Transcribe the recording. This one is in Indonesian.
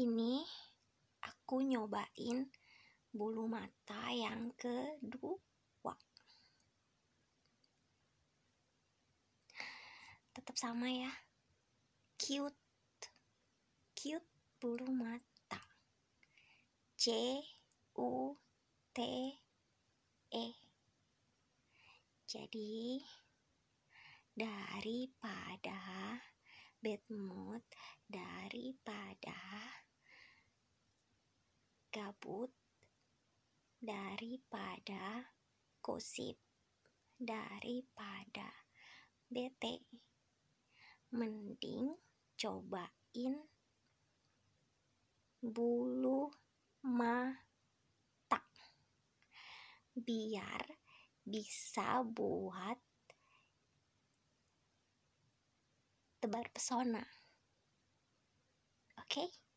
ini aku nyobain bulu mata yang kedua. Tetap sama ya. Cute. Cute bulu mata. C U T E. Jadi daripada bad mood daripada luput daripada gosip, daripada bete. Mending cobain bulu mata biar bisa buat tebar pesona. Oke. Okay?